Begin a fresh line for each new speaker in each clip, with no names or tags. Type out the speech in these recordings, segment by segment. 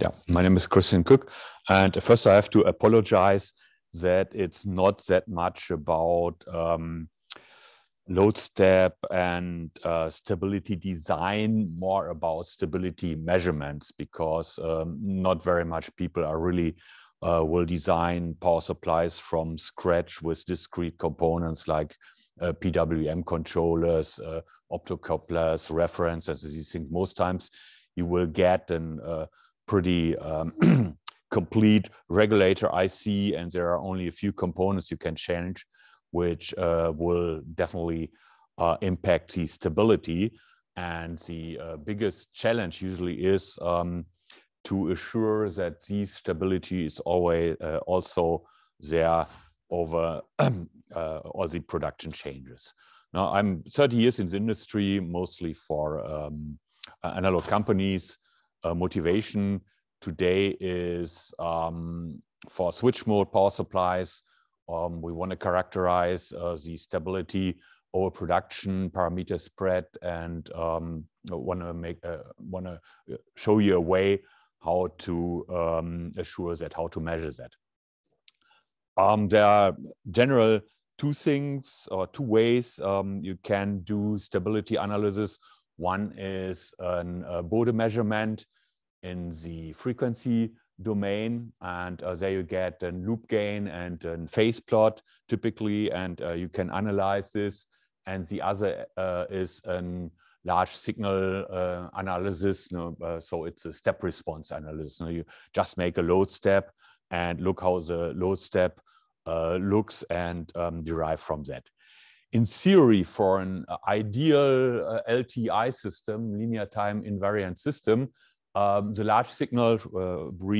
Yeah, my name is Christian Cook. And first, I have to apologize that it's not that much about um, load step and uh, stability design, more about stability measurements, because um, not very much people are really. Uh, will design power supplies from scratch with discrete components like uh, PWM controllers, uh, optocouplers, references. These things most times you will get an uh, pretty um, complete regulator IC, and there are only a few components you can change, which uh, will definitely uh, impact the stability. And the uh, biggest challenge usually is um, to assure that the stability is always uh, also there over uh, all the production changes. Now, I'm 30 years in the industry, mostly for um, analog companies uh, motivation today is um, for switch mode power supplies. Um, we want to characterize uh, the stability over production parameter spread and um, want to make uh, want to uh, show you a way how to um, assure that, how to measure that. Um, there are general two things or two ways um, you can do stability analysis. One is a uh, border measurement in the frequency domain and uh, there you get a loop gain and a phase plot typically and uh, you can analyze this and the other uh, is a large signal uh, analysis you know, uh, so it's a step response analysis you, know, you, just make a load step and look how the load step uh, looks and um, derive from that in theory for an ideal lti system linear time invariant system um, the large signal uh,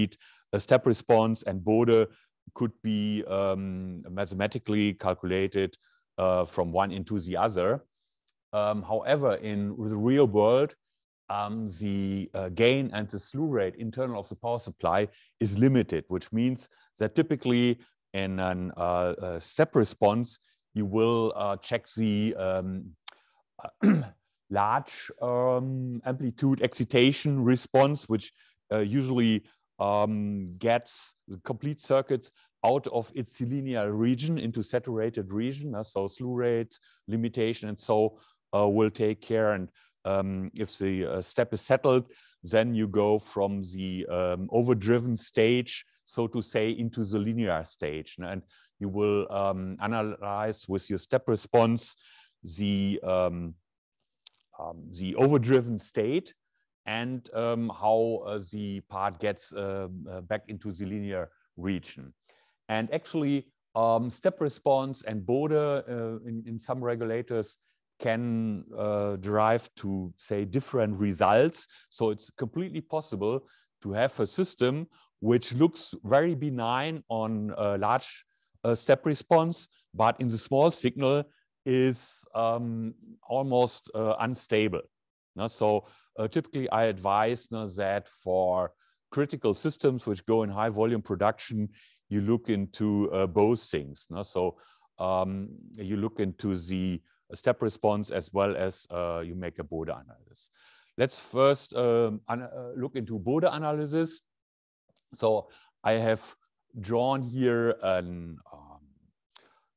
a step response and border could be um, mathematically calculated uh, from one into the other. Um, however, in the real world, um, the uh, gain and the slew rate internal of the power supply is limited, which means that typically in uh, a step response, you will uh, check the um, large um, amplitude excitation response, which uh, usually um, gets the complete circuit out of its linear region into saturated region. Uh, so slew rate limitation and so uh, will take care. And um, if the uh, step is settled, then you go from the um, overdriven stage, so to say, into the linear stage. And you will um, analyze with your step response the um, um, the overdriven state and um, how uh, the part gets uh, uh, back into the linear region. And actually, um, step response and border uh, in, in, some regulators can uh, derive to, say, different results. So it's completely possible to have a system which looks very benign on a large step response, but in the small signal, is um, almost uh, unstable. No? So uh, typically I advise no, that for critical systems which go in high volume production, you look into uh, both things. No? So um, you look into the step response as well as uh, you make a Bode analysis. Let's first um, uh, look into Bode analysis. So I have drawn here a um,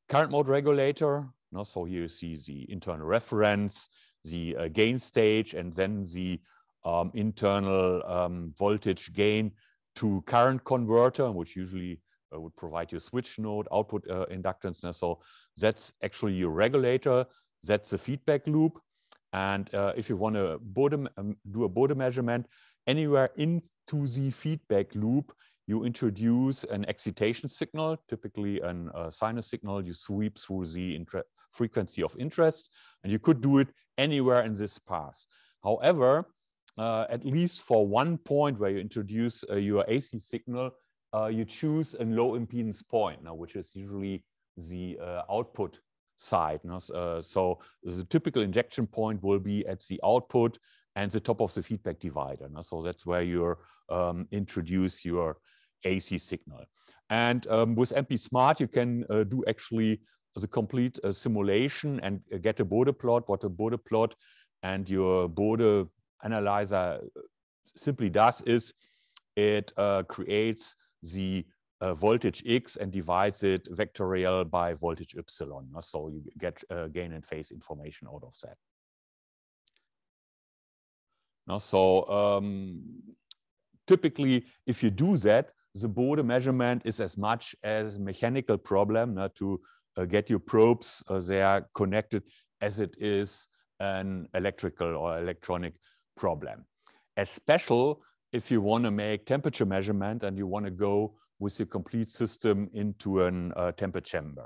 current mode regulator so here you see the internal reference, the uh, äh, gain stage, and then the um, internal um, voltage gain to current converter, which usually uh, would provide you switch node output uh, inductance. so that's actually your regulator. That's the feedback loop. And uh, if you want to um, do a border measurement, anywhere into the feedback loop, you introduce an excitation signal, typically a uh, sinus signal. You sweep through the frequency of interest. And you could do it anywhere in this path. However, uh, at least for one point where you introduce uh, your AC signal, uh, you choose a low impedance point, now, which is usually the uh, output side. Now, uh, so the typical injection point will be at the output and the top of the feedback divider. Now, so that's where you um, introduce your AC signal. And um, with MP Smart, you can uh, do actually the complete uh, simulation and uh, get a border plot, what a border plot and your border analyzer uh, simply does is it uh, creates the uh, voltage X and divides it vectorial by voltage epsilon. Uh, so you get gain and phase information out of that. Now, so um, typically, if you do that, the border measurement is as much as mechanical problem uh, to uh, get your probes. Uh, they are connected as it is an electrical or electronic problem. Especially if you want to make temperature measurement and you want to go with your complete system into an uh, temperature chamber.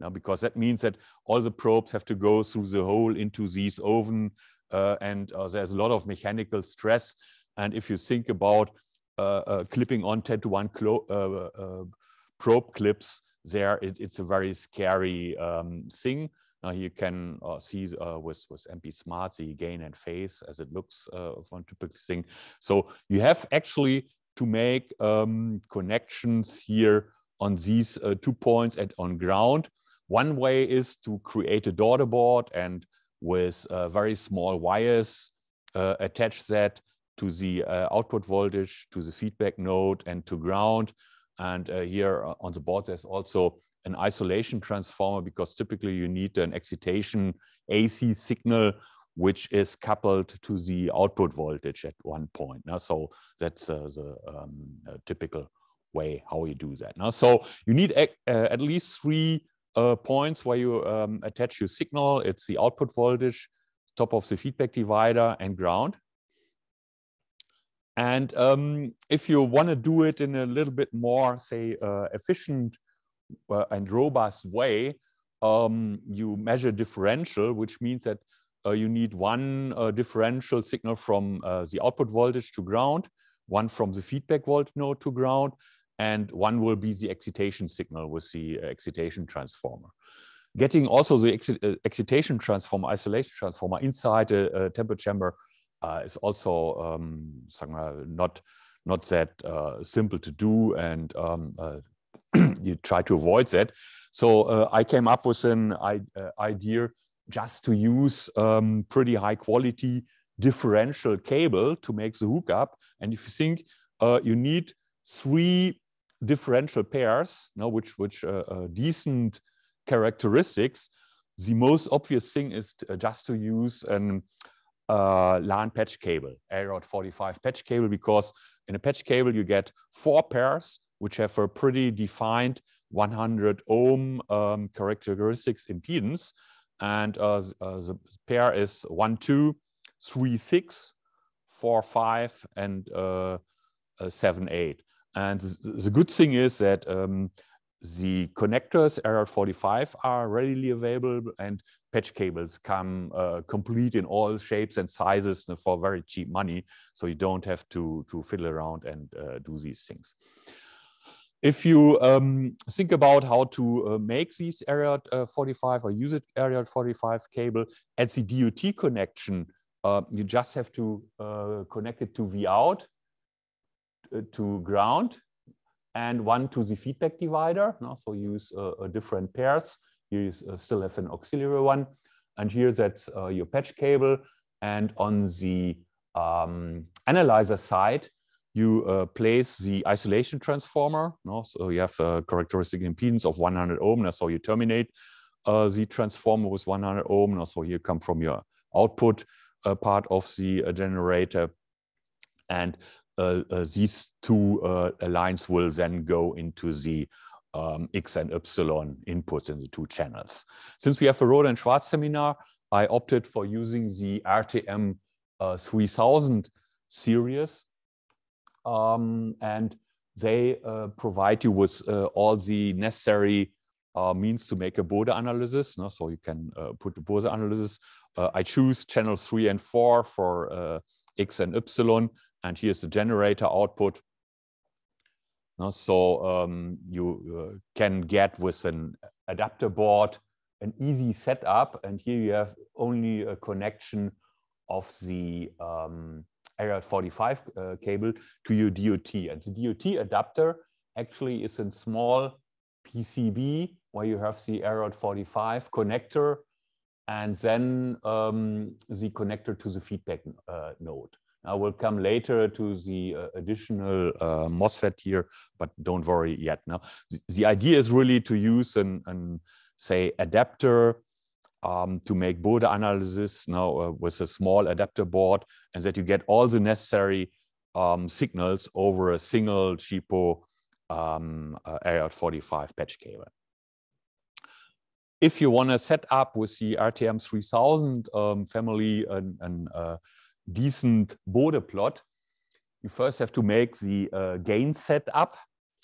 Now, because that means that all the probes have to go through the hole into these oven, uh, and uh, there's a lot of mechanical stress. And if you think about uh, clipping on 10 to 1 probe clips, there it, it's a very scary um, thing. Now uh, you can uh, see uh, with, with MP Smart the gain and phase as it looks uh, one typical thing. So you have actually to make um, connections here on these uh, two points and on ground. One way is to create a daughter board and with uh, very small wires uh, attach that to the output voltage, to the feedback node and to ground and uh, here uh, on the board, there's also an isolation transformer because typically you need an excitation AC signal, which is coupled to the output voltage at one point. Now, so that's uh, the um, uh, typical way how you do that. Now, so you need uh, at least three uh, points where you um, attach your signal. It's the output voltage, top of the feedback divider and ground. And um, if you want to do it in a little bit more, say, uh, efficient uh, and robust way, um, you measure differential, which means that uh, you need one uh, differential signal from uh, the output voltage to ground, one from the feedback voltage node to ground, and one will be the excitation signal with the excitation transformer. Getting also the ex uh, excitation transformer, isolation transformer inside a, a chamber uh, is also um, not not that uh, simple to do, and um, uh, you try to avoid that. So uh, I came up with an uh, idea just to use um, pretty high quality differential cable to make the hookup. And if you think you need three differential pairs, you know, which which decent characteristics, the most obvious thing is to, just to use an uh, LAN patch cable, AROUT 45 patch cable, because in a patch cable you get four pairs which have a pretty defined 100 ohm um, characteristics impedance. And uh, uh, the pair is one two, three six, four five, and uh, uh, 7, 8. And the good thing is that um, the connectors RR45 are readily available and patch cables come uh, complete in all shapes and sizes for very cheap money. So you don't have to, to fiddle around and uh, do these things. If you um, think about how to uh, make these Area 45 or use it Area 45 cable at the DOT connection, uh, you just have to uh, connect it to V out uh, to ground and one to the feedback divider. No? So use uh, different pairs. Here you uh, still have an auxiliary one. And here that's uh, your patch cable. And on the um, analyzer side, you uh, place the isolation transformer. No? So you have a uh, characteristic impedance of 100 ohm. That's how you terminate uh, the transformer with 100 ohm. So here come from your output part of the generator. And uh, uh, these two uh, lines will then go into the um, X and Epsilon inputs in the two channels. Since we have a Rohde and Schwarz seminar, I opted for using the RTM 3000 series. Um, and they uh, provide you with uh, all the necessary uh, means to make a Bode analysis. No? So you can put the Bode analysis. I choose channel three and four for X and Y and here's the generator output. Now, so um, you uh, can get with an adapter board an easy setup, and here you have only a connection of the um, 45 uh, cable to your DOT. And the DOT adapter actually is a small PCB where you have the Area 45 connector and then um, the connector to the feedback uh, node. I will come later to the uh, additional uh, MOSFET here, but don't worry yet. Now, the, idea is really to use an, an say, adapter um, to make Bode analysis now uh, with a small adapter board, and that you get all the necessary um, signals over a single cheapo um, uh, AR45 patch cable. If you want to set up with the RTM 3000 um, family and uh, decent Bode plot, you first have to make the uh, gain set up.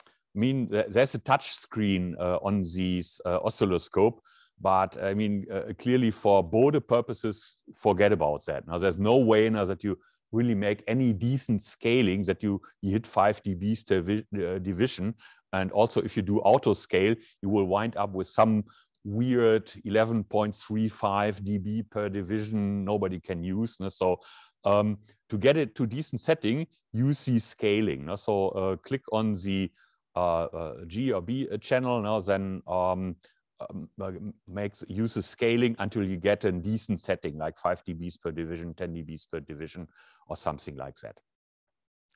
I mean, there's a touch screen uh, on this uh, oscilloscope, but I mean, uh, clearly for Bode purposes, forget about that. Now, there's no way now that you really make any decent scaling that you, you hit 5 dBs uh, division. And also, if you do auto scale, you will wind up with some weird 11.35 dB per division nobody can use. So um, to get it to decent setting, you see scaling. No? So uh, click on the uh, uh, G or B uh, channel, no? then um, um uh, makes uses scaling until you get a decent setting, like 5 dBs per division, 10 dBs per division, or something like that.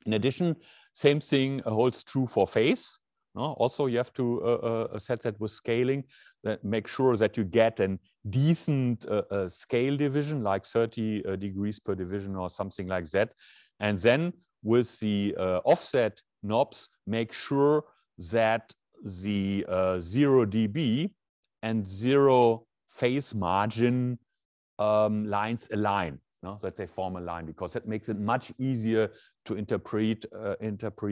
In addition, same thing holds true for phase. No? Also, you have to uh, uh set that with scaling, that make sure that you get a decent uh, uh, scale division, like 30 degrees per division or something like that. And then with the offset knobs, make sure that the 0 dB and 0 phase margin um, lines align, no? that they form a line, because that makes it much easier to interpret uh, interpret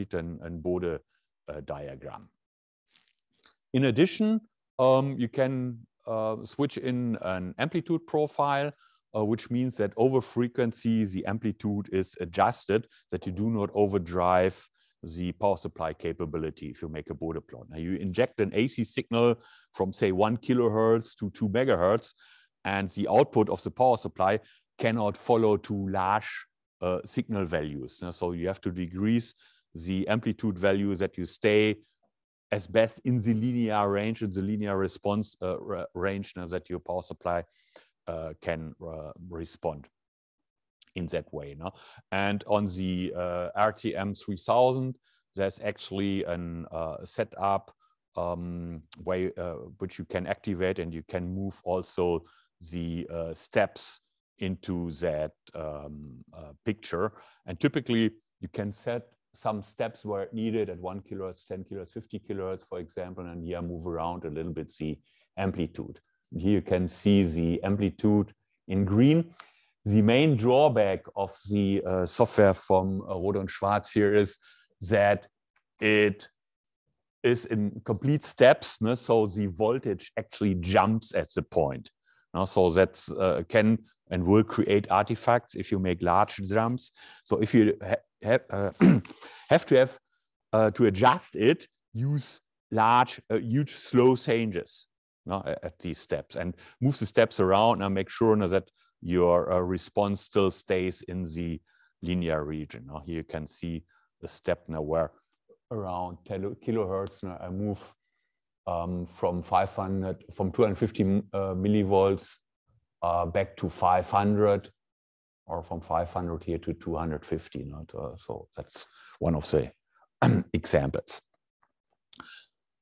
Bode uh, diagram. In addition, um, you can uh, switch in an amplitude profile, uh, which means that over frequency, the amplitude is adjusted, that you do not overdrive the power supply capability if you make a border plot. Now you inject an AC signal from say one kilohertz to two megahertz, and the output of the power supply cannot follow too large uh, signal values. Now, so you have to decrease the amplitude value that you stay as best in the linear range, in the linear response uh, range now uh, that your power supply uh, can uh, respond in that way. No? And on the uh, RTM 3000, there's actually a uh, setup um, way, which you can activate and you can move also the steps into that um, picture. And typically you can set some steps were needed at 1 kilohertz, 10 kilohertz, 50 kilohertz, for example, and here move around a little bit the amplitude. Here you can see the amplitude in green. The main drawback of the uh, software from uh, and Schwarz here is that it is in complete steps, so the voltage actually jumps at the point so that uh, can and will create artifacts if you make large drums. So if you ha have, uh, have to have uh, to adjust it, use large, uh, huge, slow changes at these steps and move the steps around and make sure that your uh, response still stays in the linear region. No? Here you can see the step now where around kilohertz, I move um, from 500 from 250 uh, millivolts uh, back to 500 or from 500 here to 250 not uh, so that's one of the examples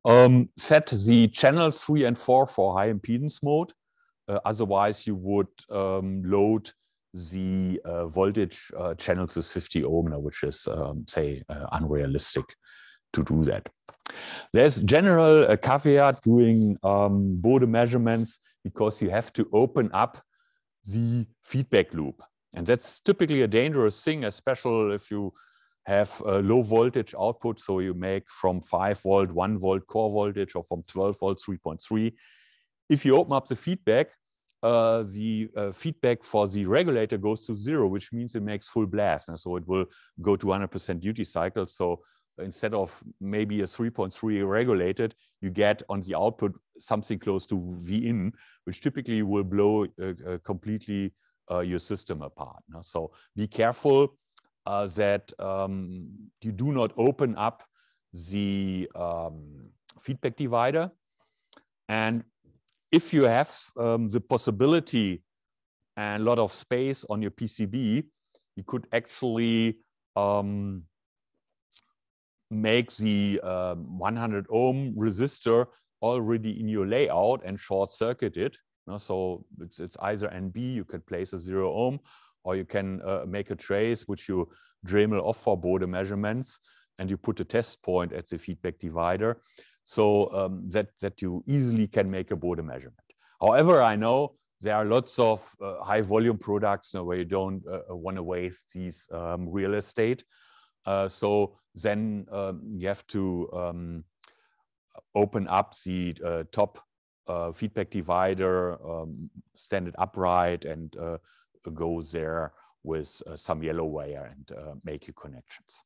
um, set the channels 3 and 4 for high impedance mode uh, otherwise you would um, load the uh, voltage uh, channels to 50 ohm which is um, say unrealistic to do that there's general uh, caveat doing um, Bode measurements because you have to open up the feedback loop. And that's typically a dangerous thing, especially if you have a low voltage output. So you make from 5 volt, 1 volt core voltage or from 12 volt, 3.3. If you open up the feedback, uh, the uh, feedback for the regulator goes to zero, which means it makes full blast. And so it will go to 100% duty cycle. So instead of maybe a 3.3 regulated, you get on the output something close to V in, which typically will blow uh, uh, completely uh, your system apart. So be careful uh, that um, you do not open up the um, feedback divider. And if you have um, the possibility and a lot of space on your PCB, you could actually um, make the um, 100 ohm resistor already in your layout and short circuit it. You know? So it's, it's, either NB, you can place a zero ohm, or you can uh, make a trace which you Dremel off for border measurements and you put a test point at the feedback divider so um, that, that you easily can make a border measurement. However, I know there are lots of uh, high volume products where you don't uh, want to waste these um, real estate. Uh, so then um, you have to um, open up the uh, top uh, feedback divider, um, stand it upright and go there with some yellow wire and make your connections.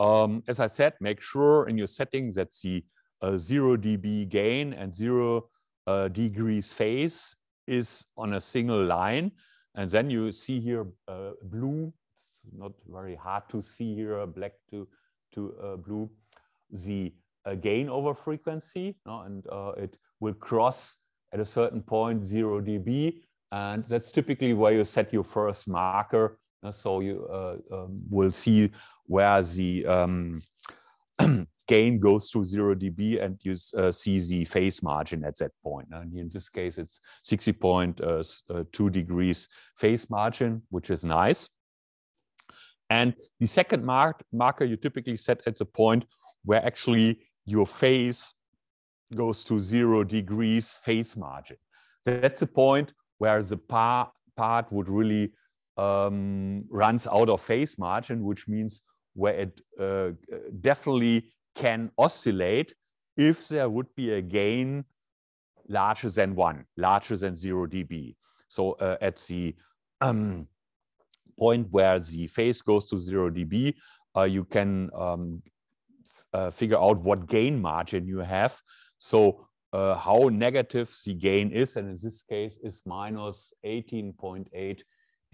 Um, as I said, make sure in your settings that the uh, 0 dB gain and 0 uh, degrees phase is on a single line. And then you see here uh, blue not very hard to see here, black to, to uh, blue, the uh, gain over frequency, no? and uh, it will cross at a certain point 0 dB. And that's typically where you set your first marker. so you uh, um, will see where the um, gain goes to 0 dB and you uh, see the phase margin at that point. And in this case, it's 60.2 uh, degrees phase margin, which is nice. And the second mark, marker you typically set at the point where actually your phase goes to zero degrees phase margin. So that's the point where the par part would really um, runs out of phase margin, which means where it uh, definitely can oscillate if there would be a gain larger than one, larger than zero dB. So uh, at the um, point where the phase goes to 0 dB, uh, you can um, uh, figure out what gain margin you have. So uh, how negative the gain is, and in this case is minus 18.8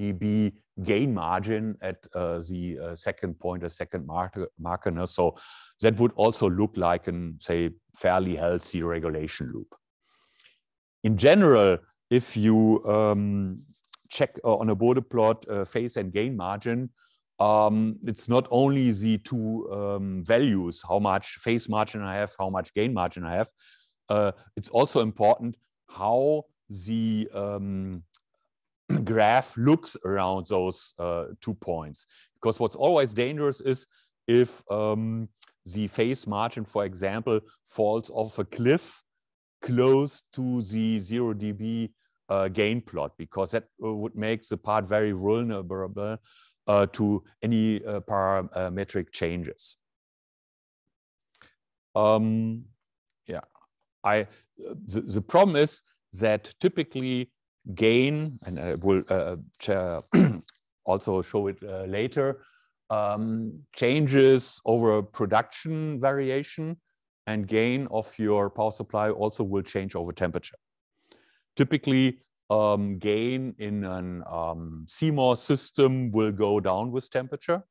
dB gain margin at uh, the uh, second point, a second marker, marker. So that would also look like a say, fairly healthy regulation loop. In general, if you um, check uh, on a border plot phase uh, and gain margin, um, it's not only the two um, values, how much phase margin I have, how much gain margin I have. Uh, it's also important how the um, graph looks around those uh, two points. Because what's always dangerous is if um, the phase margin, for example, falls off a cliff close to the 0 dB uh, gain plot because that uh, would make the part very vulnerable uh, to any uh, parametric changes. Um, yeah, I the, the, problem is that typically gain, and I will uh, also show it uh, later, um, changes over production variation and gain of your power supply also will change over temperature typically um, gain in a um, CMOS system will go down with temperature.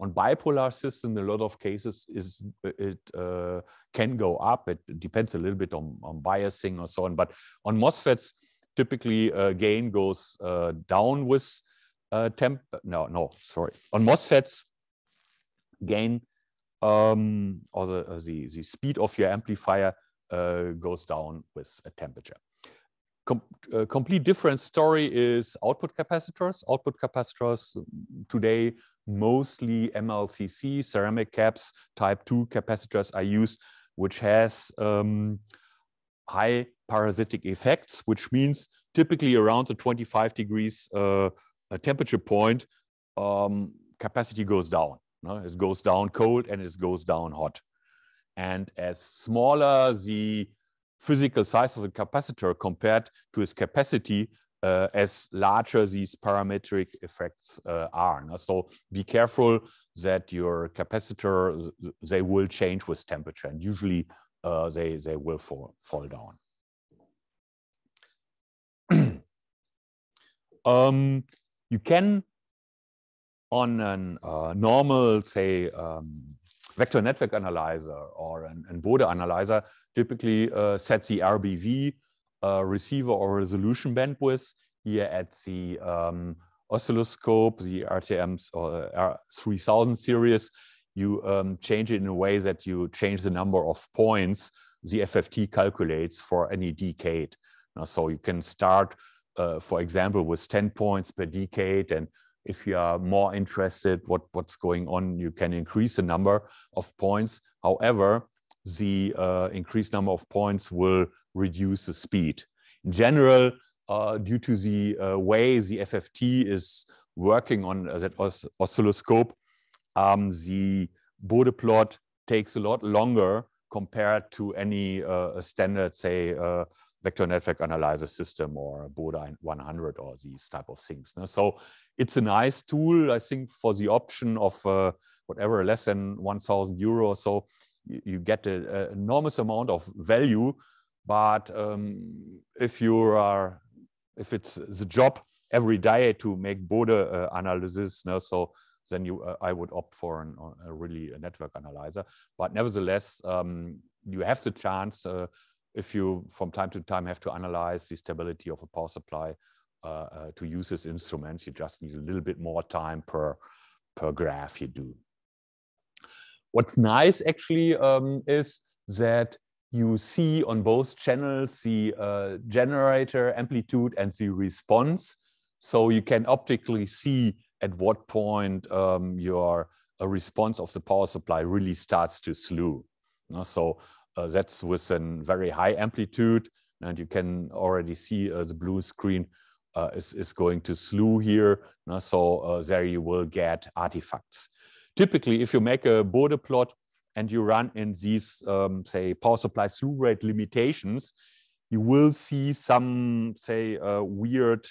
On bipolar system, a lot of cases is it uh, can go up. It depends a little bit on, on biasing or so on. But on MOSFETs, typically uh, gain goes uh, down with uh, temp. No, no, sorry. On MOSFETs, gain um, or the, uh, the, the speed of your amplifier uh, goes down with a temperature com uh, complete different story is output capacitors. Output capacitors um, today mostly MLCC, ceramic caps, type 2 capacitors are used, which has um, high parasitic effects, which means typically around the 25 degrees uh, temperature point, um, capacity goes down. No? It goes down cold and it goes down hot. And as smaller the physical size of a capacitor compared to its capacity uh, as larger these parametric effects uh, are. So be careful that your capacitor, they will change with temperature and usually uh, they, they will fall, fall down. um, you can on a uh, normal, say, um, vector network analyzer or an, an Bode analyzer typically uh, set the RBV uh, receiver or resolution bandwidth here at the um, oscilloscope, the RTMs or uh, R3000 series. You um, change it in a way that you change the number of points the FFT calculates for any decade. Now, so you can start, uh, for example, with 10 points per decade and if you are more interested what what's going on you can increase the number of points however the uh, increased number of points will reduce the speed in general uh, due to the uh, way the fft is working on uh, that os oscilloscope um, the Bode plot takes a lot longer compared to any uh, standard say uh, vector network analyzer system or Bode 100 or these type of things. So it's a nice tool, I think, for the option of uh, whatever less than 1,000 euro or so. You, get an enormous amount of value, but um, if you are, if it's the job every day to make border uh, analysis, no, so then you, uh, I would opt for an, uh, a really a network analyzer. But nevertheless, um, you have the chance uh, if you from time to time have to analyze the stability of a power supply uh, uh, to use these instruments. You just need a little bit more time per, per graph you do. What's nice actually um, is that you see on both channels the uh, generator amplitude and the response. So you can optically see at what point um, your response of the power supply really starts to slew. Uh, so uh, that's with a very high amplitude and you can already see uh, the blue screen uh, is, is going to slew here. so uh, there you will get artifacts. Typically, if you make a border plot and you run in these, um, say, power supply slew rate limitations, you will see some, say, uh, weird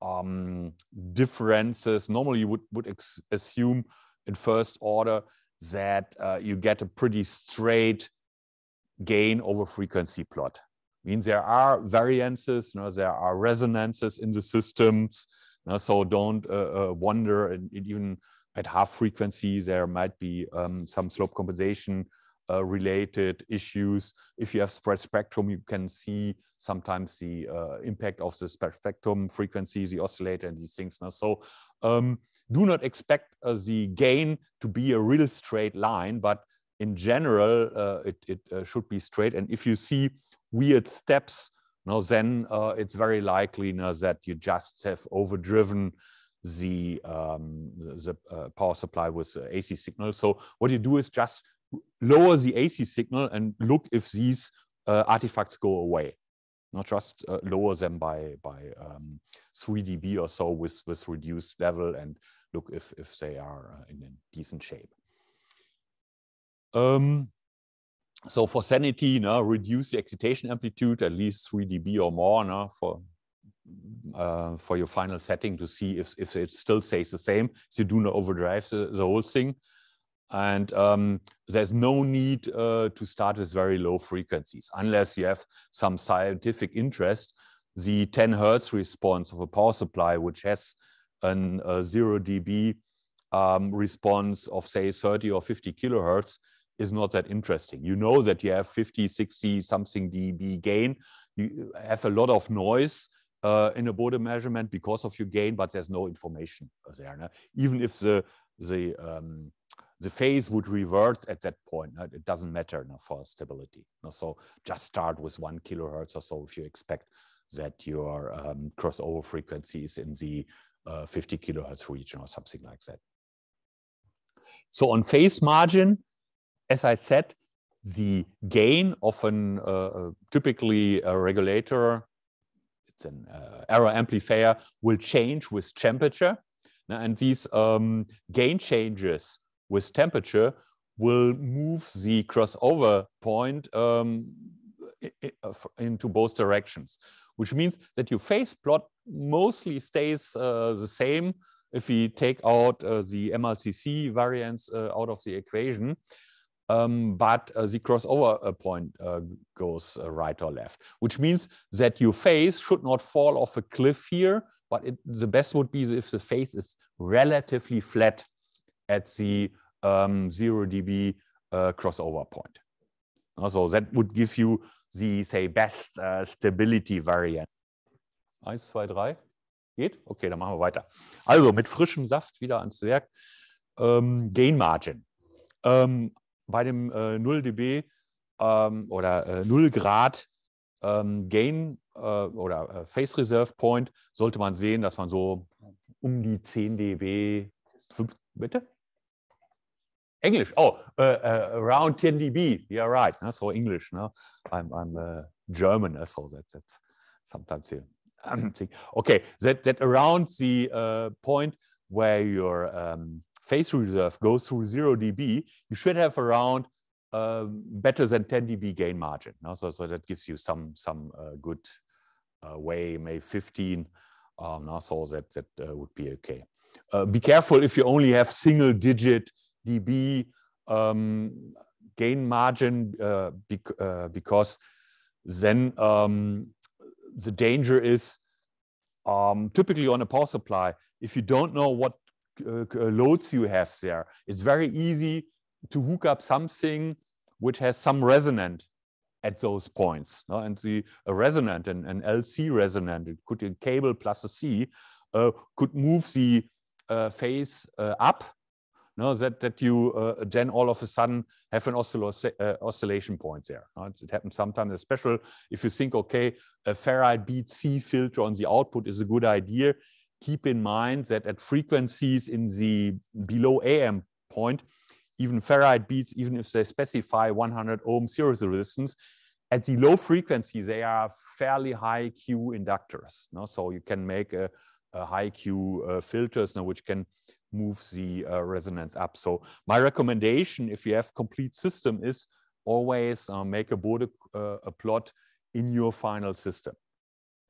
um, differences. Normally, you would, would assume in first order that uh, you get a pretty straight gain over frequency plot. Mean there are variances, you know, there are resonances in the systems. You know, so don't uh, uh, wonder, and even at half frequency, there might be um, some slope compensation uh, related issues. If you have spread spectrum, you can see sometimes the uh, impact of the spectrum frequency, the oscillator, and these things. You know? So um, do not expect uh, the gain to be a real straight line, but in general, uh, it, it should be straight. And if you see weird steps, now then uh, it's very likely now that you just have overdriven the um, the uh, power supply with AC signal. So what you do is just lower the AC signal and look if these uh, artifacts go away, not just uh, lower them by by um, 3 dB or so with with reduced level and look if if they are uh, in a decent shape. Um, so for sanity, no, reduce the excitation amplitude at least 3 dB or more no, for uh, for your final setting to see if, if it still stays the same. So you do not overdrive the, the whole thing. And um, there's no need uh, to start with very low frequencies unless you have some scientific interest. The 10 hertz response of a power supply, which has an uh, 0 dB um, response of say 30 or 50 kilohertz, is not that interesting. You know that you have 50, 60 something dB gain. You have a lot of noise uh, in a border measurement because of your gain, but there's no information there. No? Even if the the um, the phase would revert at that point. No? It doesn't matter no, for stability. No? So just start with one kilohertz or so if you expect that your um, crossover frequency is in the uh, 50 kilohertz region or something like that. So on phase margin, as I said, the gain of a uh, uh, typically a regulator, it's an uh, error amplifier, will change with temperature. And these um, gain changes with temperature will move the crossover point um, uh, into both directions, which means that your phase plot mostly stays uh, the same if we take out uh, the MLCC variance out of the equation um, but uh, the crossover uh, point uh, goes uh, right or left, which means that your face should not fall off a cliff here, but it, the best would be if the face is relatively flat at the um, 0 dB uh, crossover point. Uh, so that would give you the, say, best stability variant. Eins, zwei, drei. Geht? Okay, dann machen wir weiter. Also mit frischem Saft wieder ans Werk. Ähm, Gain Margin. Ähm, bei dem äh, 0 dB ähm, oder äh, 0 Grad ähm, Gain äh, oder Face äh, Reserve Point sollte man sehen, dass man so um die 10 dB, 5, bitte? Englisch, oh, äh, äh, around 10 dB, yeah right, ne? so English, ne? I'm, I'm uh, German, so that, that's sometimes here. Okay, that, that around the uh, point where your um, phase reserve goes through zero dB, you should have around um, better than 10 dB gain margin. No? So, so that gives you some, some uh, good uh, way, maybe 15. Um, no? So that, that uh, would be okay. Uh, be careful if you only have single digit dB um, gain margin uh, bec uh, because then um, the danger is um, typically on a power supply, if you don't know what uh, uh, loads you have there. It's very easy to hook up something which has some resonant at those points. No? And the resonant, and an LC resonant, it could a cable plus a C, uh, could move the uh, phase uh, up, no? that, that you uh, then all of a sudden have an oscillo- uh, oscillation point there. No? It happens sometimes, especially if you think, okay, a ferrite BC C filter on the output is a good idea keep in mind that at frequencies in the below AM point, even ferrite beads, even if they specify 100 ohm series resistance, at the low frequency, they are fairly high Q inductors. So you can make a, a high Q uh, filters now, which can move the uh, resonance up. So my recommendation, if you have complete system, is always uh, make a uh, a plot in your final system.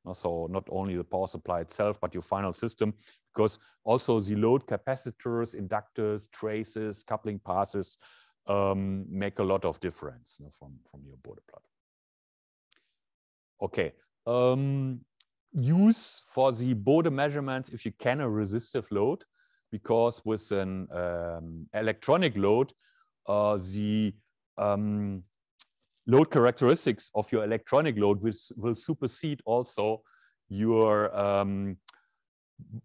Uh, so not only the power supply itself, but your final system, because also the load capacitors, inductors, traces, coupling passes um, make a lot of difference you know, from, from your border plot. Okay. Um, use for the border measurements, if you can, a resistive load, because with an um, electronic load, uh, the um, load characteristics of your electronic load will, will supersede also your um,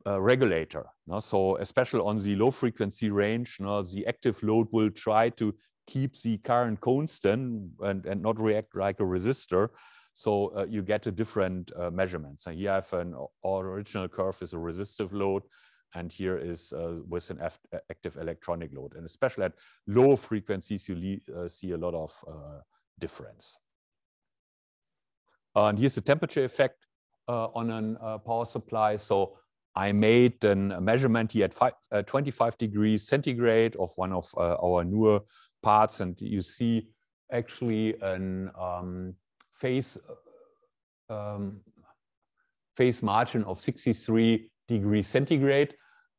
uh, regulator. No? So especially on the low frequency range, no, the active load will try to keep the current constant and, and not react like a resistor. So uh, you get a different uh, measurement. So here I have an uh, original curve is a resistive load and here is uh, with an active electronic load. And especially at low frequencies, you uh, see a lot of difference. And here's the temperature effect uh, on a uh, power supply. So I made an, a measurement here at five, uh, 25 degrees centigrade of one of uh, our newer parts. And you see actually an um, phase, um, phase margin of 63 degrees centigrade.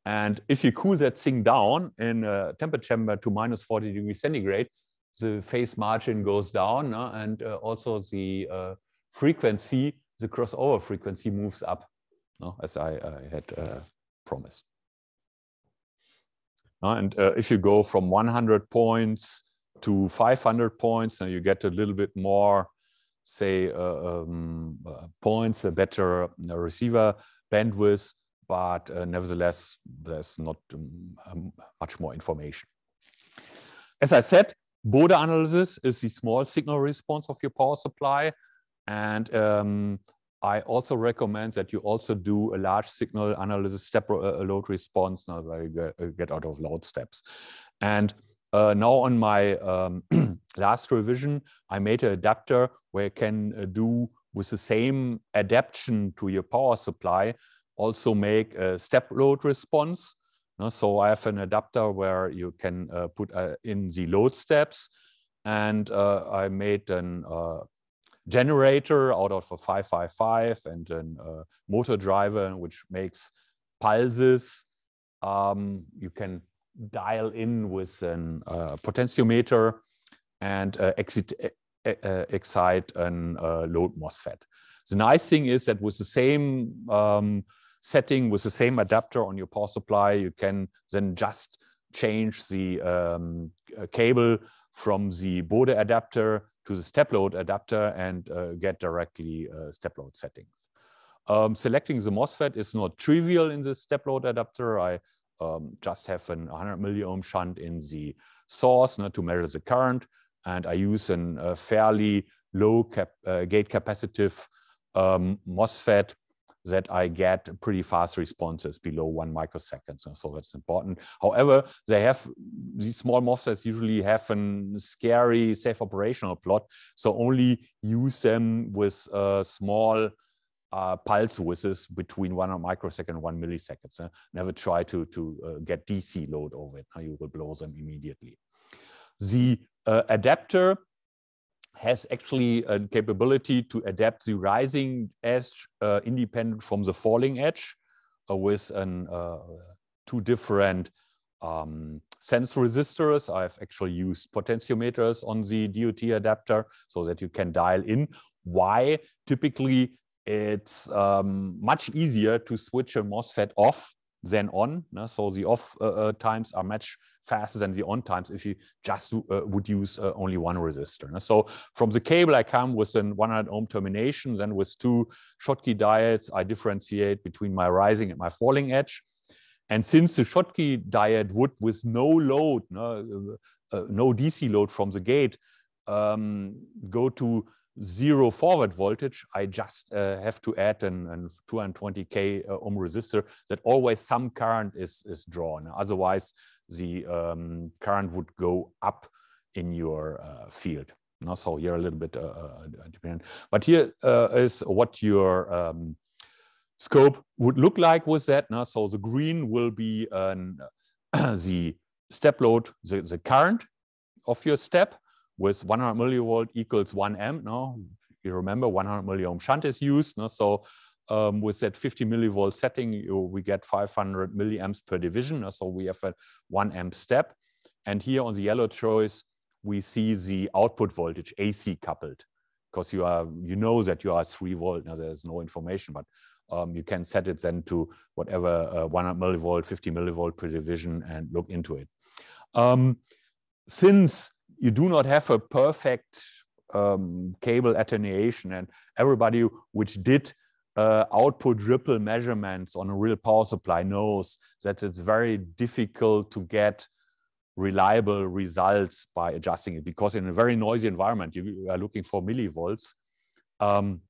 And if you cool that thing down in a temperature chamber to minus 40 degrees centigrade, the phase margin goes down and uh, also the uh, frequency, the crossover frequency moves up, as I, I had uh, promised. and if you go from 100 points to 500 points, and you get a little bit more, say, um, points, a better receiver bandwidth, but uh, nevertheless, there's not um, um much more information. As I said, Border analysis is the small signal response of your power supply. And um, I also recommend that you also do a large signal analysis step uh, load response now where you get out of load steps. And uh, now on my um, last revision, I made an adapter where you can uh, do with the same adaptation to your power supply, also make a step load response so I have an adapter where you can uh, put uh, in the load steps and uh, I made a uh, generator out of a 555 and a uh, motor driver which makes pulses. Um, you can dial in with a uh, potentiometer and exit, excite a load MOSFET. The nice thing is that with the same um, setting with the same adapter on your power supply, you can then just change the um, uh, cable from the Bode adapter to the step load adapter and uh, get directly uh, step load settings. Um, selecting the MOSFET is not trivial in this step load adapter. I um, just have an 100 milliohm shunt in the source not to measure the current, and I use a uh, fairly low cap, uh, gate capacitive um, MOSFET that I get pretty fast responses below one microsecond. So that's important. However, they have these small MOSFETs usually have a scary safe operational plot. So only use them with uh, small uh, pulse widths between one microsecond and one millisecond. Never try to, to uh, get DC load over it. You will blow them immediately. The uh, adapter has actually a capability to adapt the rising edge uh, independent from the falling edge uh, with an, uh, two different um, sense resistors. I've actually used potentiometers on the DOT adapter so that you can dial in. Why? Typically, it's um, much easier to switch a MOSFET off than on. No? So the off uh, uh, times are much faster than the on times if you just do, uh, would use uh, only one resistor. No? So from the cable, I come with an 100 ohm termination. Then with two Schottky diodes, I differentiate between my rising and my falling edge. And since the Schottky diode would, with no load, no, uh, uh, no DC load from the gate, um, go to zero forward voltage, I just uh, have to add an, an 220k uh, ohm resistor that always some current is, is drawn. Otherwise, the um, current would go up in your uh, field. Now, so you're a little bit uh, uh, dependent. But here uh, is what your um, scope would look like with that. Now, so the green will be an, the step load, the, the current of your step with 100 millivolt equals 1 amp. Now you remember 100 milliohm shunt is used. No? So um, with that 50 millivolt setting, you, we get 500 milliamps per division. No? So we have a 1 amp step. And here on the yellow choice, we see the output voltage AC coupled because you are you know that you are 3 volt. Now there's no information, but um, you can set it then to whatever uh, 100 millivolt, 50 millivolt per division and look into it. Um, since you do not have a perfect um, cable attenuation and everybody which did uh, output ripple measurements on a real power supply knows that it's very difficult to get reliable results by adjusting it because in a very noisy environment you are looking for millivolts um,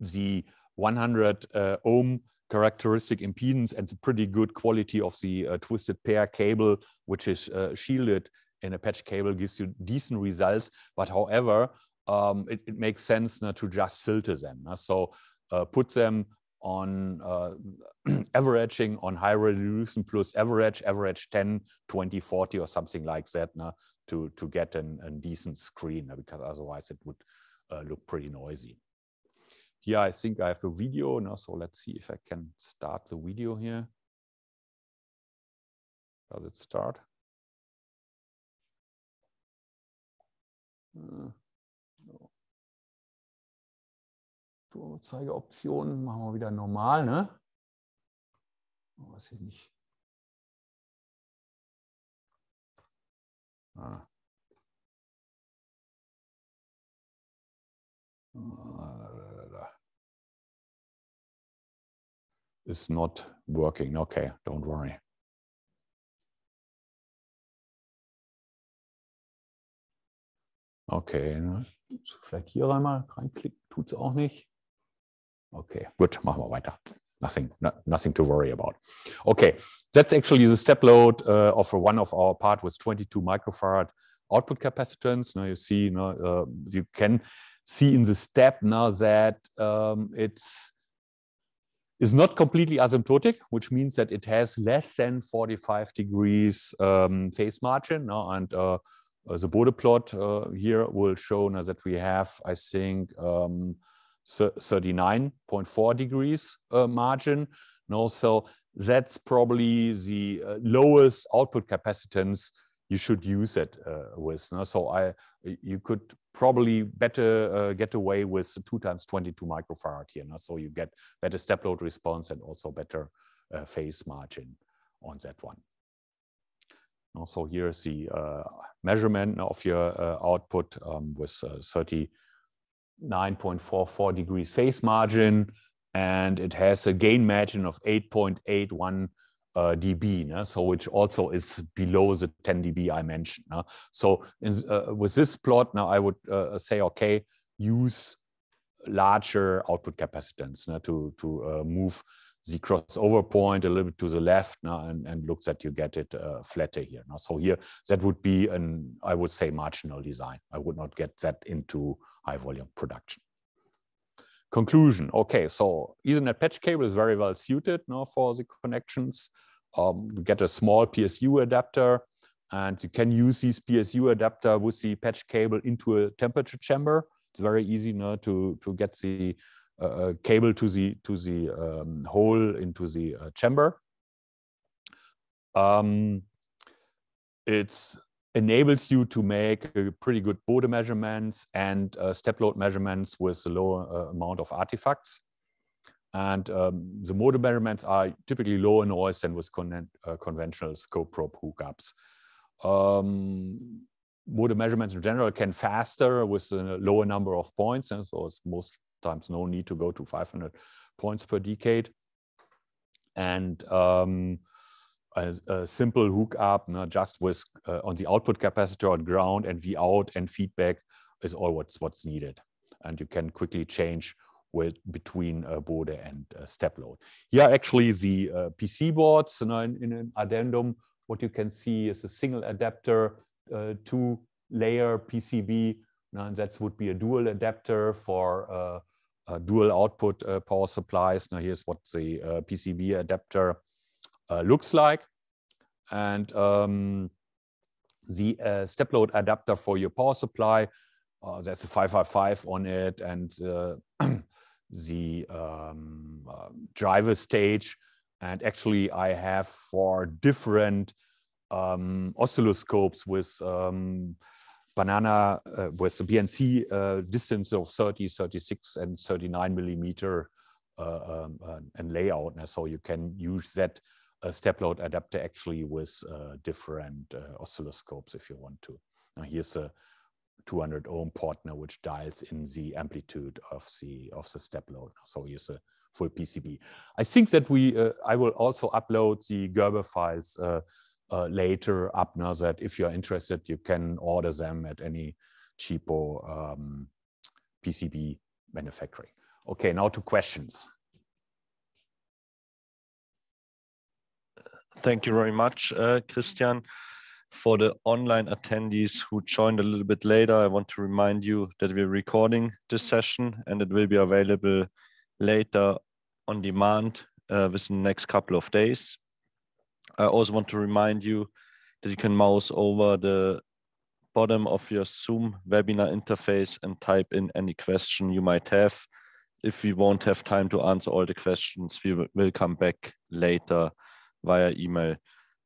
the 100 uh, ohm characteristic impedance and the pretty good quality of the uh, twisted pair cable which is uh, shielded in a patch cable gives you decent results. But however, um, it, it, makes sense uh, to just filter them. Uh, so uh, put them on uh, averaging on high resolution plus average, average 10, 20, 40 or something like that uh, to, to get an, a decent screen because otherwise it would uh, look pretty noisy. Here I think I have a video now, so let's see if I can start the video here. Does it start? Äh, so. machen wir wieder normal, ne? Was hier nicht. Ah. ah Is not working. Okay, don't worry. Okay, ne? vielleicht hier einmal reinklicken, tut es auch nicht. Okay, gut, machen wir weiter. Nothing, no, nothing to worry about. Okay, that's actually the step load uh, of one of our part with 22 microfarad output capacitance. Now you see, uh, you can see in the step now that um, it's is not completely asymptotic, which means that it has less than 45 degrees um, phase margin. Now, And uh, uh, the border plot uh, here will show now that we have, I think, um, 39.4 degrees uh, margin. No, so that's probably the lowest output capacitance you should use it with. No? So I, you could probably better uh, get away with two times 22 microfarad here. No? So you get better step load response and also better uh, phase margin on that one. Also here is the uh, measurement of your uh, output um, with uh, 39.44 degrees phase margin, and it has a gain margin of 8.81 uh, dB, né? so which also is below the 10 dB I mentioned. Né? So in, uh, with this plot, now I would uh, say, okay, use larger output capacitance né, to, to move the crossover point a little bit to the left now and, and look that you get it uh, flatter here. Now, so here that would be an, I would say, marginal design. I would not get that into high volume production. Conclusion, okay, so Ethernet patch cable is very well suited now for the connections. Um, get a small PSU adapter and you can use this PSU adapter with the patch cable into a temperature chamber. It's very easy now to, to get the uh, cable to the to the um, hole into the uh, chamber. Um, it enables you to make pretty good border measurements and uh, step load measurements with a lower uh, amount of artifacts. And um, the motor measurements are typically lower noise than with con uh, conventional scope probe hookups. Um, motor measurements in general can faster with a lower number of points, and so it's most times no need to go to 500 points per decade. And um, a, a, simple hookup no, just with uh, on the output capacitor on ground and V out and feedback is all what's, what's needed. And you can quickly change with between a uh, Bode and a uh, step load. Here actually the uh, PC boards you in, in, an addendum. What you can see is a single adapter, uh, two layer PCB and that would be a dual adapter for uh, dual output uh, power supplies. Now here's what the uh, PCB adapter looks like. And um, the uh, step load adapter for your power supply, uh, there's a 555 on it and uh, the um, uh, driver stage. And actually I have four different um, oscilloscopes with um, banana uh, with the BNC uh, distance of 30, 36, and 39 millimeter uh, um, um and layout. And so you can use that uh, step load adapter actually with uh, different uh, oscilloscopes if you want to. Now here's a 200 ohm partner which dials in the amplitude of the of the step load. So here's a full PCB. I think that we I will also upload the Gerber files uh, later Abner that if you're interested, you can order them at any cheapo um, PCB manufacturing. Okay, now to questions. Thank you very much, uh, Christian. For the online attendees who joined a little bit later, I want to remind you that we're recording this session and it will be available later on demand uh, within the next couple of days. I also want to remind you that you can mouse over the bottom of your Zoom webinar interface and type in any question you might have. If we won't have time to answer all the questions, we will come back later via email.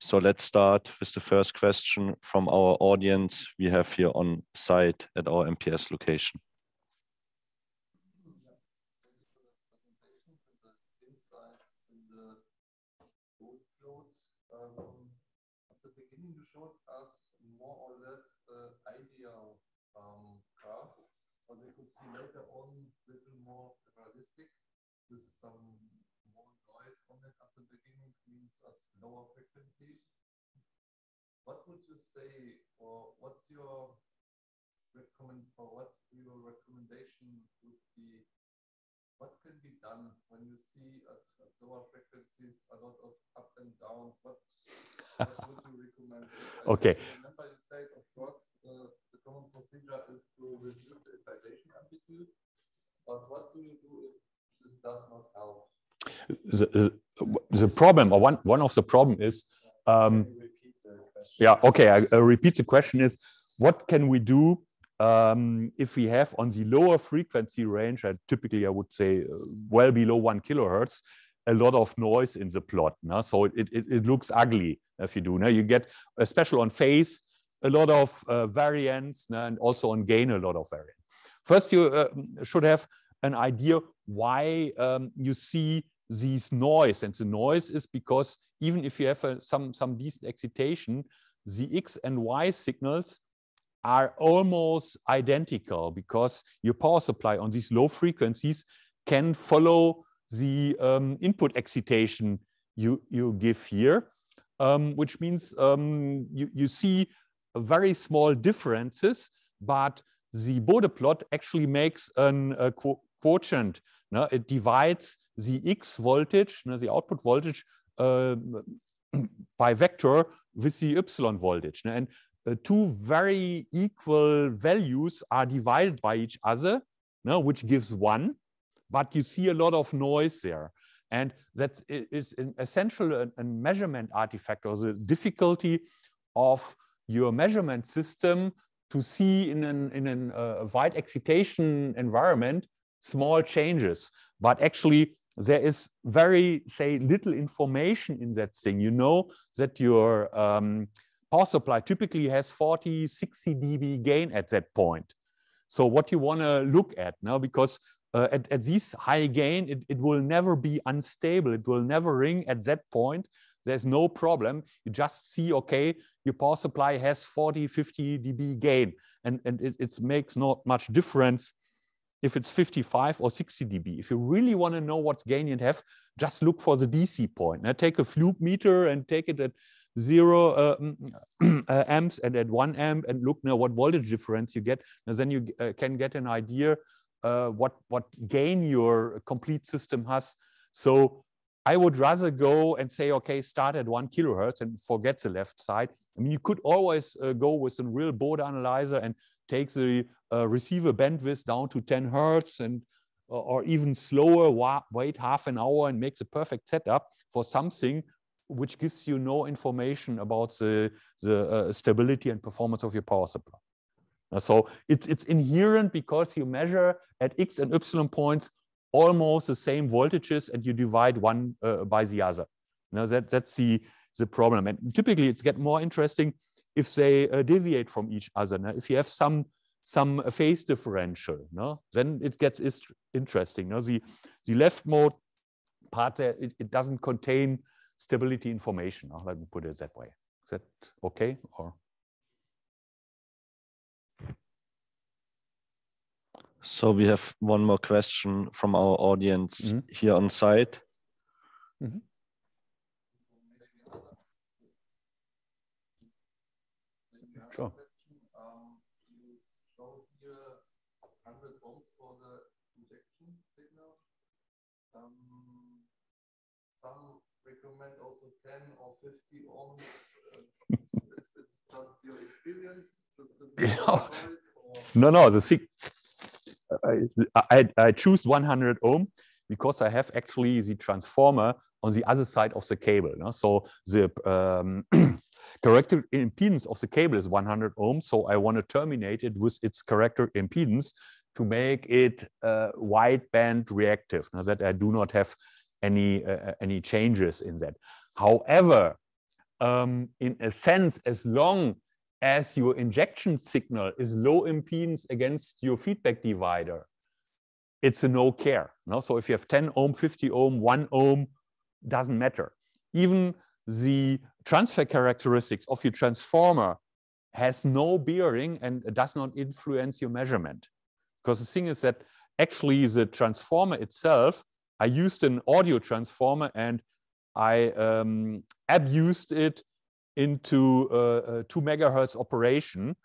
So let's start with the first question from our audience we have here on site at our MPS location. showed us more or less uh, ideal um, graphs, but we could see later on a little more realistic with some more noise on it at the beginning, means at lower frequencies. What would you say, or what's your recommend, or what your recommendation would be what can be done when you see at, lower frequencies a lot of up and downs? What, what would you recommend? okay. Remember you said, of course, uh, the common procedure is to reduce the excitation amplitude, but what do you do if this does not help? The, the problem, or one, one of the problem is, um, yeah, okay, I, I repeat the question is, what can we do um, if we have on the lower frequency range, and typically I would say uh, well below one kilohertz, a lot of noise in the plot. No? So it, it, it looks ugly if you do. No? You get, especially on phase, a lot of uh, variance no? and also on gain, a lot of variance. First, you uh, should have an idea why um, you see these noise. And the noise is because even if you have uh, some, some decent excitation, the X and Y signals are almost identical because your power supply on these low frequencies can follow the um, input excitation you, you give here, um, which means um, you, you see very small differences, but the Bode plot actually makes an, a quotient. No? It divides the X voltage, no, the output voltage, uh, by vector with the Y voltage. No? And uh, two very equal values are divided by each other, no, which gives one, but you see a lot of noise there. And that is an essential uh, a, measurement artifact or the difficulty of your measurement system to see in an, in an, uh, wide excitation environment small changes. But actually, there is very, say, little information in that thing. You know that your um, power supply typically has 40, 60 dB gain at that point. So what you want to look at now, because uh, at, at this high gain, it, it will never be unstable. It will never ring at that point. There's no problem. You just see, okay, your power supply has 40, 50 dB gain. And, and it, it makes not much difference if it's 55 or 60 dB. If you really want to know what's gain you have, just look for the DC point. Now take a fluke meter and take it at zero um, amps and at one amp and look now what voltage difference you get. And then you uh, can get an idea what, what gain your complete system has. So I would rather go and say, okay, start at one kilohertz and forget the left side. I mean, you could always uh, go with a real board analyzer and take the uh, receiver bandwidth down to 10 hertz and or even slower, wait half an hour and make the perfect setup for something which gives you no information about the, the uh, stability and performance of your power supply. Uh, so it's, it's inherent because you measure at x and y points almost the same voltages and you divide one uh, by the other. Now that, that's the, the problem. And typically it's get more interesting if they uh, deviate from each other. Now, if you have some, some phase differential, no? then it gets interesting. Now the, the left mode part, there, it, it doesn't contain stability information. let me put it that way. Is that okay or? So we have one more question from our audience mm -hmm. here on site. Mm -hmm. recommend also 10 or 50 ohms. Uh, just your experience. The, the no, no, the sig. I, I, I choose 100 ohm because I have actually the transformer on the other side of the cable. No? So the um, character impedance of the cable is 100 ohms. So I want to terminate it with its character impedance to make it uh, wideband reactive. Now that I do not have any uh, uh, any changes in that. However, um, in a sense, as long as your injection signal is low impedance against your feedback divider, it's a no care. No? So if you have 10 ohm, 50 ohm, 1 ohm, doesn't matter. Even the transfer characteristics of your transformer has no bearing and does not influence your measurement. Because the thing is that actually the transformer itself I used an audio transformer and I um, abused it into a, two megahertz operation.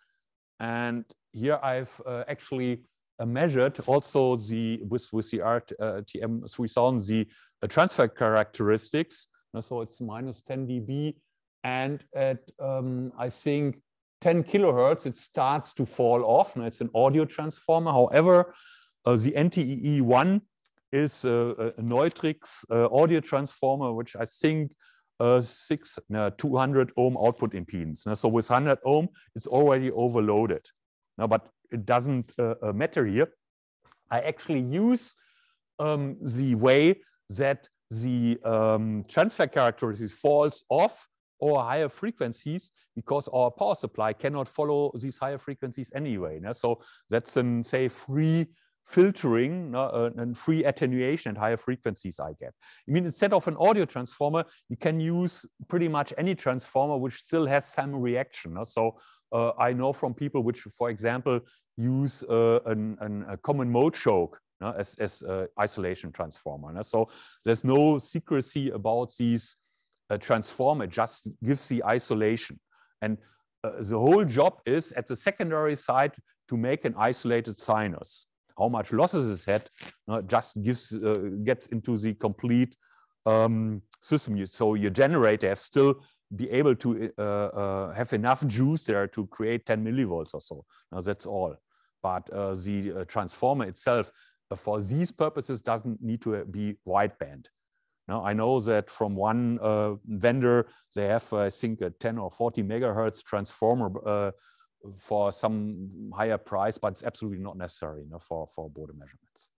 And here I've uh, actually uh, measured also the with, with the RTM3000 the transfer characteristics. So it's minus 10 dB. And at, um, I think, 10 kilohertz, it starts to fall off. Now it's an audio transformer. However, uh, the NTEE1 is uh, a, a Neutrix uh, audio transformer, which I think uh, six, no, 200 ohm output impedance. Now, so with 100 ohm, it's already overloaded. Now, but it doesn't uh, uh, matter here. I actually use um, the way that the um, transfer characteristics falls off or higher frequencies because our power supply cannot follow these higher frequencies anyway. so that's a say, free filtering uh, äh, and free attenuation at higher frequencies I get. I mean, instead of an audio transformer, you can use pretty much any transformer which still has some reaction. So uh, I know from people which, for example, use uh, an, an, a common mode choke as, as uh, isolation transformer. So there's no secrecy about these uh, transformer, it just gives the isolation. And uh, the whole job is at the secondary side to make an isolated sinus how much losses is had uh, just gives uh, gets into the complete um, system. You, so your generator have still be able to uh, uh have enough juice there to create 10 millivolts or so. Now that's all. But uh, the uh, transformer itself, for these purposes, doesn't need to be wideband. Now I know that from one vendor, they have, I think, a 10 or 40 megahertz transformer for some higher price, but it's absolutely not necessary you know, for, for border measurements.